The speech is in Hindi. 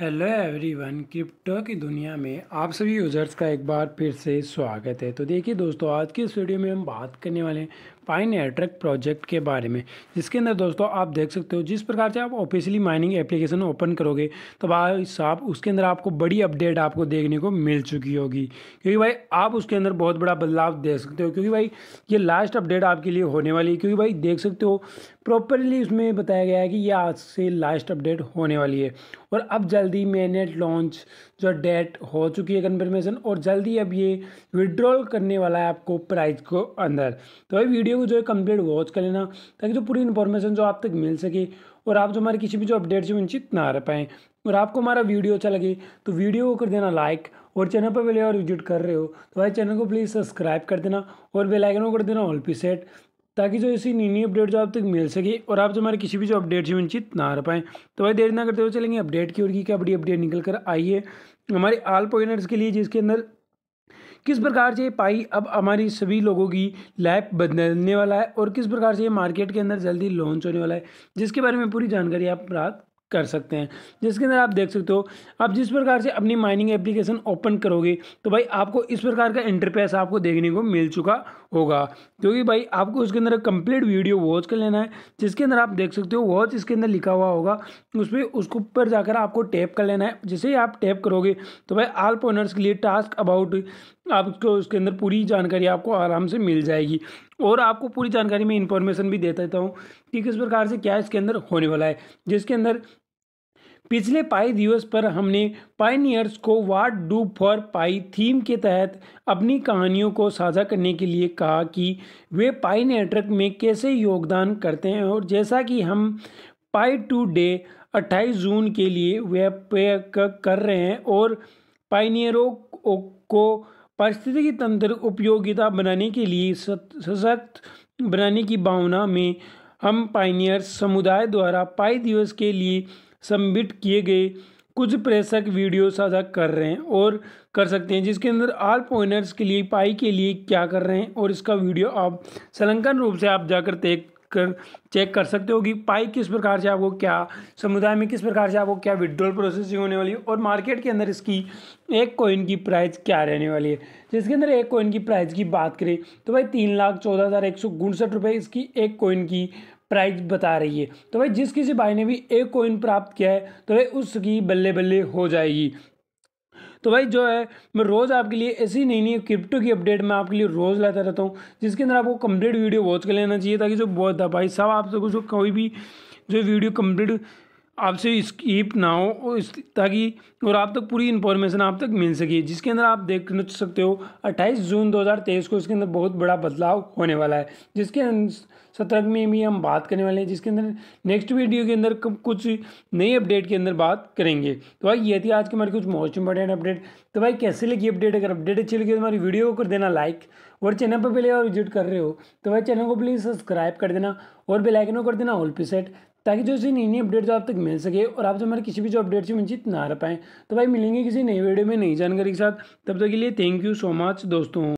हेलो एवरीवन क्रिप्टो की दुनिया में आप सभी यूज़र्स का एक बार फिर से स्वागत है तो देखिए दोस्तों आज के इस वीडियो में हम बात करने वाले हैं पाइन एयरट्रक प्रोजेक्ट के बारे में जिसके अंदर दोस्तों आप देख सकते हो जिस प्रकार से आप ऑफिशियली माइनिंग एप्लीकेशन ओपन करोगे तो भाई साहब उसके अंदर आपको बड़ी अपडेट आपको देखने को मिल चुकी होगी क्योंकि भाई आप उसके अंदर बहुत बड़ा बदलाव देख सकते हो क्योंकि भाई ये लास्ट अपडेट आपके लिए होने वाली है क्योंकि भाई देख सकते हो प्रॉपरली उसमें बताया गया है कि ये आज से लास्ट अपडेट होने वाली है और अब जल्दी मेनेट लॉन्च जो डेट हो चुकी है कन्फर्मेशन और जल्दी अब ये विड्रॉल करने वाला है आपको प्राइस को अंदर तो भाई वीडियो को जो है कम्प्लीट वॉच कर लेना ताकि जो पूरी इन्फॉर्मेशन जो आप तक मिल सके और आप जो हमारे किसी भी जो अपडेट से वंचित ना रह पाएँ और आपको हमारा वीडियो अच्छा लगे तो वीडियो को कर देना लाइक और चैनल पर पहले और विजिट कर रहे हो तो भाई चैनल को प्लीज़ सब्सक्राइब कर देना और बेलाइकन को कर देना ऑल पी सेट ताकि जो ऐसी नई नई अपडेट जो आप तक मिल सके और आप जो हमारे किसी भी जो अपडेट से वंचित ना रह पाएँ तो भाई देर ना करते हुए चलेंगे अपडेट की और की क्या बड़ी अपडेट निकल कर आई है हमारे आल पॉइंटर्स के लिए जिसके अंदर किस प्रकार से पाई अब हमारी सभी लोगों की लाइफ बदलने वाला है और किस प्रकार से ये मार्केट के अंदर जल्दी लॉन्च होने वाला है जिसके बारे में पूरी जानकारी आप प्राप्त कर सकते हैं जिसके अंदर आप देख सकते हो आप जिस प्रकार से अपनी माइनिंग एप्लीकेशन ओपन करोगे तो भाई आपको इस प्रकार का इंटरफेस आपको देखने को मिल चुका होगा क्योंकि भाई आपको उसके अंदर कंप्लीट वीडियो वॉच कर लेना है जिसके अंदर आप देख सकते हो वॉच इसके अंदर लिखा हुआ होगा उस पर उसके ऊपर जाकर आपको टैप कर लेना है जैसे ही आप टैप करोगे तो भाई आल पोनर्स के लिए टास्क अबाउट आपको उसके अंदर पूरी जानकारी आपको आराम से मिल जाएगी और आपको पूरी जानकारी में इंफॉर्मेशन भी देता देता हूँ कि किस प्रकार से क्या इसके अंदर होने वाला है जिसके अंदर पिछले पाई दिवस पर हमने पाइनियर्स को what do for pi theme के तहत अपनी कहानियों को साझा करने के लिए कहा कि वे पाई नेटवर्क में कैसे योगदान करते हैं और जैसा कि हम पाई टू डे अट्ठाईस जून के लिए वेब पे कर रहे हैं और पाइनियरों को पारिस्थितिकी तंत्र उपयोगिता बनाने के लिए सशक्त बनाने की भावना में हम पाइनियर्स समुदाय द्वारा पाई दिवस के लिए सबमिट किए गए कुछ प्रेषक वीडियो साझा कर रहे हैं और कर सकते हैं जिसके अंदर आल पॉइंटर्स के लिए पाई के लिए क्या कर रहे हैं और इसका वीडियो आप संलंकन रूप से आप जाकर देख कर चेक कर सकते हो कि पाई किस प्रकार से आपको क्या समुदाय में किस प्रकार से आपको क्या विड्रॉल प्रोसेसिंग होने वाली है और मार्केट के अंदर इसकी एक कोइन की प्राइस क्या रहने वाली है जिसके अंदर एक कोइन की प्राइस की बात करें तो भाई तीन लाख चौदह हज़ार एक सौ उनसठ रुपये इसकी एक कोइन की प्राइस बता रही है तो भाई जिस किसी भाई ने भी एक कोइन प्राप्त किया है तो भाई उसकी बल्ले बल्ले हो जाएगी तो भाई जो है मैं रोज़ आपके लिए ऐसी नई नई क्रिप्टो की अपडेट मैं आपके लिए रोज़ लाता रहता हूँ जिसके अंदर आपको कंप्लीट वीडियो वॉच कर लेना चाहिए ताकि जो बहुत था भाई सब आप सबको जो कोई भी जो वीडियो कंप्लीट आपसे स्कीप ना हो ताकि और आप तक पूरी इन्फॉर्मेशन आप तक मिल सके जिसके अंदर आप देख सकते हो 28 जून 2023 को इसके अंदर बहुत बड़ा बदलाव होने वाला है जिसके सतर्क में भी हम बात करने वाले हैं जिसके अंदर नेक्स्ट वीडियो के अंदर कुछ नई अपडेट के अंदर बात करेंगे तो भाई ये थी आज के हमारी कुछ मोस्ट इंपॉर्टेंट अपडेट तो भाई कैसे लगी अपडेट अगर अपडेट अच्छी लगी तो हमारी वीडियो को कर देना लाइक और चैनल पर पहले और विजिट कर रहे हो तो भाई चैनल को प्लीज़ सब्सक्राइब कर देना और बेलाइकनों कर देना ऑल पे सेट ताकि जो नई नई नई जो आप तक मिल सके और आप जो हमारे किसी भी जो अपडेट से वंचित ना रह पाएँ तो भाई मिलेंगे किसी नई वीडियो में नई जानकारी के साथ तब तक तो के लिए थैंक यू सो मच दोस्तों